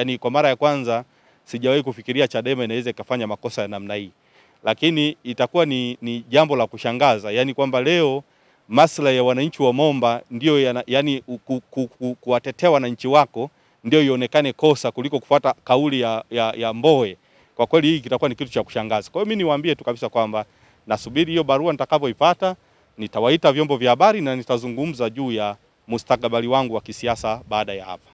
yani kwa mara ya kwanza sijawahi kufikiria Chadema inaweza ikafanya makosa ya namna hii, lakini itakuwa ni, ni jambo la kushangaza yani kwamba leo maslahi ya wananchi wa Momba ndio ya, yani kuwatetea wananchi wako ndio ionekane kosa kuliko kufuata kauli ya, ya, ya Mbowe. Kwa kweli hii kitakuwa ni kitu cha kushangaza. Kwa hiyo mimi niwaambie tu kabisa kwamba nasubiri hiyo barua, nitakapoipata nitawaita vyombo vya habari na nitazungumza juu ya mustakabali wangu wa kisiasa baada ya hapa.